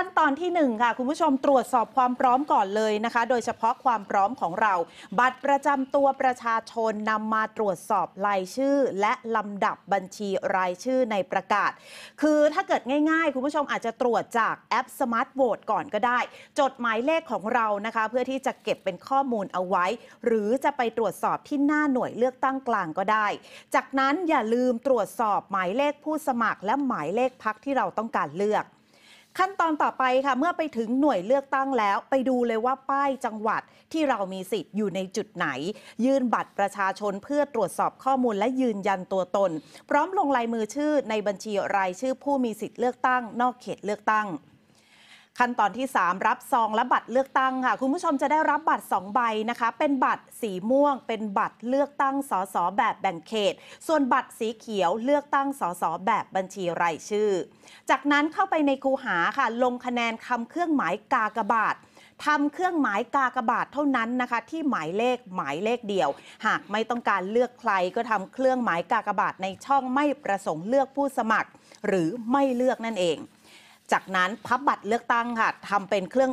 ขั้นตอนที่ 1 ค่ะ คุณผู้ชมตรวจสอบความพร้อมก่อนเลยนะคะ โดยเฉพาะความพร้อมของเรา บัตรประจำตัวประชาชนนำมาตรวจสอบรายชื่อ และลำดับบัญชีรายชื่อในประกาศ คือถ้าเกิดง่ายๆ คุณผู้ชมอาจจะตรวจจาก แอปสมาร์ทโหวตก่อนก็ได้ จดหมายเลขของเรานะคะ เพื่อที่จะเก็บเป็นข้อมูลเอาไว้ หรือจะไปตรวจสอบที่หน้าหน่วยเลือกตั้งกลางก็ได้ จากนั้นอย่าลืมตรวจสอบหมายเลขผู้สมัครและหมายเลขพักที่เราต้องการเลือกขั้นตอนต่อไปค่ะ เมื่อไปถึงหน่วยเลือกตั้งแล้ว ไปดูเลยว่าป้ายจังหวัดที่เรามีสิทธิ์อยู่ในจุดไหน ยื่นบัตรประชาชนเพื่อตรวจสอบข้อมูลและยืนยันตัวตน พร้อมลงลายมือชื่อในบัญชีรายชื่อผู้มีสิทธิ์เลือกตั้ง นอกเขตเลือกตั้งขั้นตอนที่ 3 รับซองและบัตรเลือกตั้งค่ะ คุณผู้ชมจะได้รับบัตร 2 ใบนะคะ เป็นบัตรสีม่วง เป็นบัตรเลือกตั้งสสแบบแบ่งเขต ส่วนบัตรสีเขียวเลือกตั้งสสแบบบัญชีรายชื่อ จากนั้นเข้าไปในคูหาค่ะ ลงคะแนนคำเครื่องหมายกากบาททำเครื่องหมายกากบาทเท่านั้นนะคะ ที่หมายเลขหมายเลขเดียว หากไม่ต้องการเลือกใครก็ทำเครื่องหมายกากบาทในช่องไม่ประสงค์เลือกผู้สมัคร หรือไม่เลือกนั่นเองจากนั้นพับบัตรเลือกตั้งค่ะทำเป็นเครื่อง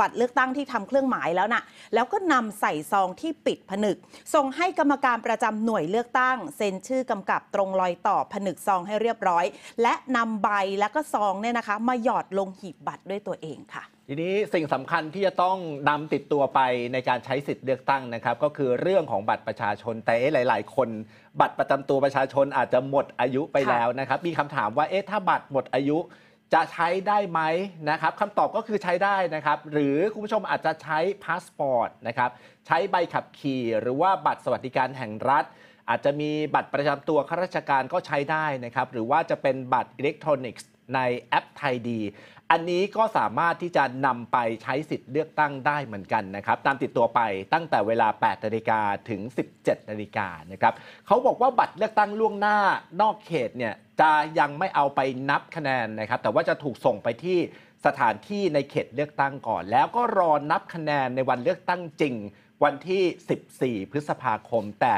บัตรเลือกตั้งที่ทำเครื่องหมายแล้วนะ่ะแล้วก็นำใส่ซองที่ปิดผนึกส่งให้กรรมการประจำหน่วยเลือกตั้ง เซ็นชื่อกำกับตรงรอยต่อผนึกซองให้เรียบร้อย และนำใบแล้วก็ซองเนี่ยนะคะมาหยอดลงหีบบัตรด้วยตัวเองค่ะ ทีนี้สิ่งสำคัญที่จะต้องนำติดตัวไปในการใช้สิทธิ์เลือกตั้งนะครับก็คือเรื่องของบัตรประชาชนแต่หลาย ๆ คนบัตรประจำตัวประชาชนอาจจะหมดอายุไปแล้วนะครับมีคำถามว่าเอ๊ะถ้าบัตรหมดอายุจะใช้ได้ไหมนะครับคำตอบก็คือใช้ได้นะครับหรือคุณผู้ชมอาจจะใช้พาสปอร์ตนะครับใช้ใบขับขี่หรือว่าบัตรสวัสดิการแห่งรัฐ อาจจะมีบัตรประจำตัวข้าราชการก็ใช้ได้นะครับหรือว่าจะเป็นบัตรอิเล็กทรอนิกส์ ในแอปไทยดีอันนี้ก็สามารถที่จะนำไปใช้สิทธิ์เลือกตั้งได้เหมือนกันนะครับตามติดตัวไปตั้งแต่เวลา 8 นาฬิกาถึง 17 นาฬิกานะครับเขาบอกว่าบัตรเลือกตั้งล่วงหน้านอกเขตเนี่ยจะยังไม่เอาไปนับคะแนนนะครับแต่ว่าจะถูกส่งไปที่สถานที่ในเขตเลือกตั้งก่อน แล้วก็รอนับคะแนนในวันเลือกตั้งจริง วันที่ 14 พฤษภาคม แต่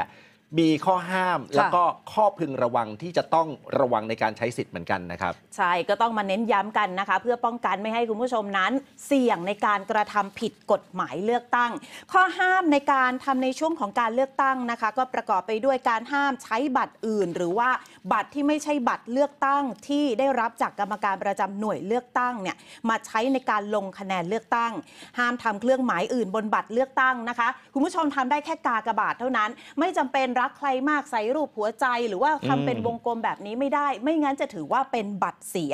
มีข้อห้ามแล้วก็ข้อพึงระวังที่จะต้องระวังในการใช้สิทธิ์เหมือนกันนะครับใช่ก็ต้องมาเน้นย้ำกันนะคะ เพื่อป้องกันไม่ให้คุณผู้ชมนั้น เสี่ยงในการกระทำผิดกฎหมายเลือกตั้ง ข้อห้ามในการทำในช่วงของการเลือกตั้งนะคะ ก็ประกอบไปด้วยการห้ามใช้บัตรอื่น หรือว่าบัตรที่ไม่ใช่บัตรเลือกตั้งที่ได้รับจากกรรมการประจำหน่วยเลือกตั้งเนี่ยมาใช้ในการลงคะแนนเลือกตั้ง ห้ามทำเครื่องหมายอื่นบนบัตรเลือกตั้งนะคะ คุณผู้ชมทำได้แค่กากระบาดเท่านั้น ไม่จำเป็นรักใครมากใส่รูปหัวใจหรือว่าทำเป็นวงกลมแบบนี้ไม่ได้ ไม่งั้นจะถือว่าเป็นบัตรเสีย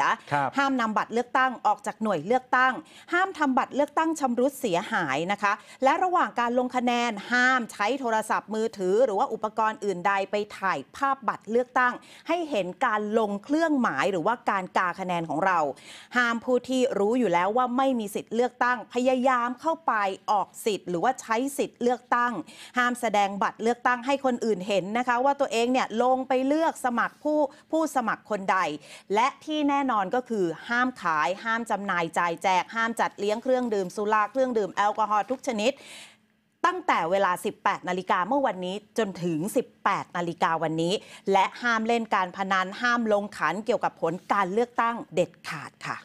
ห้ามนำบัตรเลือกตั้งออกจากหน่วยเลือกตั้ง ห้ามทำบัตรเลือกตั้งชำรุดเสียหายนะคะ และระหว่างการลงคะแนนห้ามใช้โทรศัพท์มือถือ หรือว่าอุปกรณ์อื่นใดไปถ่ายภาพบัตรเลือกตั้ง ให้เห็นการลงเครื่องหมาย หรือว่าการกาคะแนนของเรา ห้ามผู้ที่รู้อยู่แล้วว่าไม่มีสิทธิ์เลือกตั้ง พยายามเข้าไปออกสิทธิ์ หรือว่าใช้สิทธิ์เลือกตั้ง ห้ามแสดงบัตรเลือกตั้งให้คนอื่นื่นเห็นนะคะว่าตัวเองเนี่ยลงไปเลือกสมัครผู้ผู้สมัครคนใด และที่แน่นอนก็คือห้ามขายห้ามจำหน่ายจ่ายแจกห้ามจัดเลี้ยงเครื่องดื่มสุราเครื่องดื่มแอลกอฮอล์ทุกชนิด ตั้งแต่เวลา 18นาฬิกาเมื่อวันนี้จนถึง 18นาฬิกาวันนี้ และห้ามเล่นการพนันห้ามลงขันเกี่ยวกับผลการเลือกตั้งเด็ดขาดค่ะ